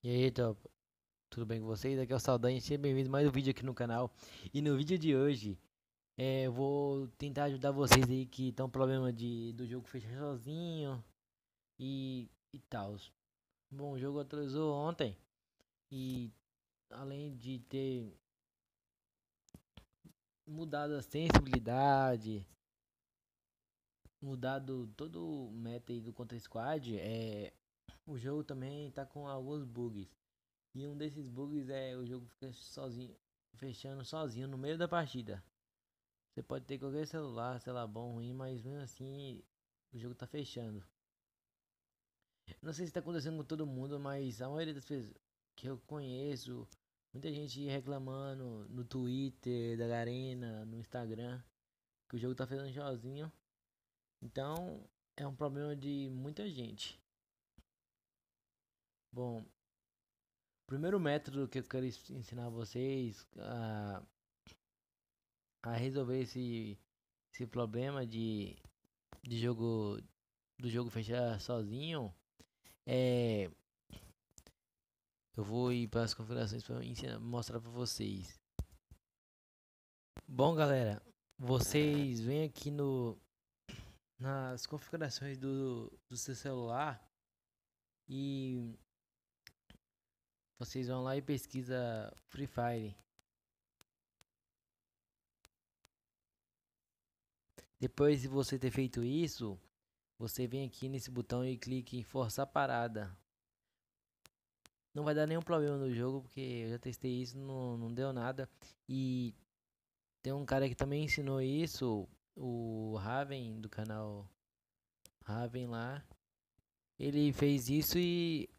E aí, top? Tudo bem com vocês? Aqui é o Saldanha, seja bem-vindo mais um vídeo aqui no canal. E no vídeo de hoje, é, eu vou tentar ajudar vocês aí que estão problema de do jogo fechar sozinho e, e tal. Bom, o jogo atualizou ontem e além de ter mudado a sensibilidade, mudado todo o meta aí do Contra Squad, é, o jogo também tá com alguns bugs. E um desses bugs é o jogo fica sozinho, fechando sozinho no meio da partida. Você pode ter qualquer celular, sei lá, bom, ruim, mas mesmo assim o jogo tá fechando. Não sei se tá acontecendo com todo mundo, mas a maioria das pessoas que eu conheço, muita gente reclamando no Twitter, da arena no Instagram, que o jogo tá fechando sozinho. Então é um problema de muita gente. Bom, o primeiro método que eu quero ensinar vocês a, a resolver esse, esse problema de, de jogo do jogo fechar sozinho é eu vou ir para as configurações para mostrar para vocês. Bom, galera, vocês vêm aqui no nas configurações do, do seu celular e vocês vão lá e pesquisa Free Fire. Depois de você ter feito isso, você vem aqui nesse botão e clica em forçar parada. Não vai dar nenhum problema no jogo, porque eu já testei isso, não, não deu nada. E tem um cara que também ensinou isso, o Raven do canal Raven lá. Ele fez isso e,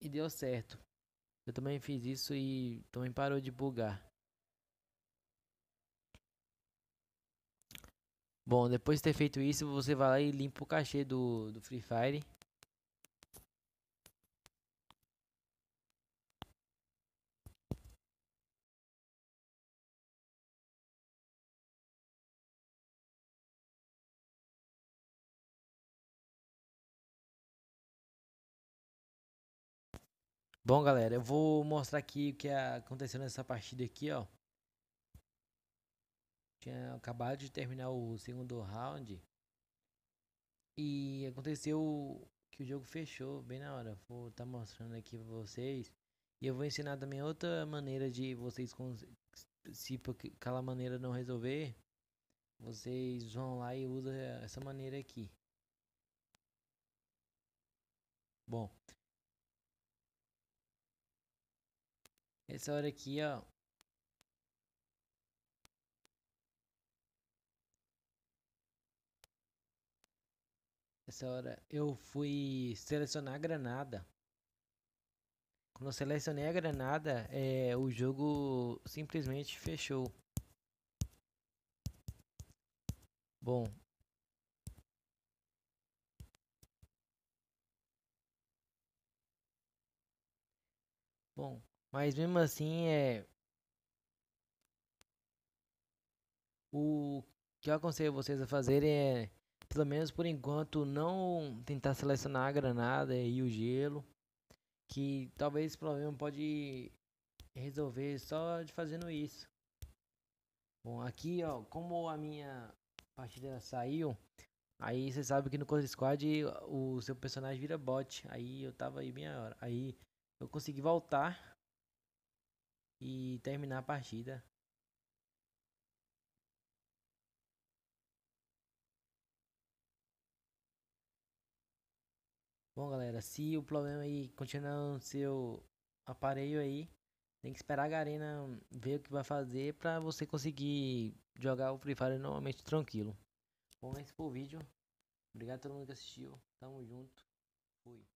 e deu certo. Eu também fiz isso e também parou de bugar. Bom, depois de ter feito isso, você vai lá e limpa o cachê do, do Free Fire. Bom, galera, eu vou mostrar aqui o que é aconteceu nessa partida aqui, ó. Tinha acabado de terminar o segundo round. E aconteceu que o jogo fechou bem na hora. Vou estar tá mostrando aqui pra vocês. E eu vou ensinar também outra maneira de vocês, se por aquela maneira não resolver, vocês vão lá e usa essa maneira aqui. Bom, Essa hora aqui, ó. Essa hora eu fui selecionar a granada. Quando eu selecionei a granada, é, o jogo simplesmente fechou. Bom, Bom, mas mesmo assim é. O que eu aconselho vocês a fazerem é, pelo menos por enquanto, não tentar selecionar a granada e o gelo. Que talvez esse problema pode resolver só de fazendo isso. Bom, aqui ó, como a minha partida saiu, aí você sabe que no Code Squad o seu personagem vira bot. Aí eu tava aí minha hora. Aí eu consegui voltar e terminar a partida. Bom, galera, se o problema aí continuar no seu aparelho aí, tem que esperar a Garena ver o que vai fazer para você conseguir jogar o Free Fire normalmente tranquilo. Bom, esse foi o vídeo. Obrigado a todo mundo que assistiu. Tamo junto. Fui.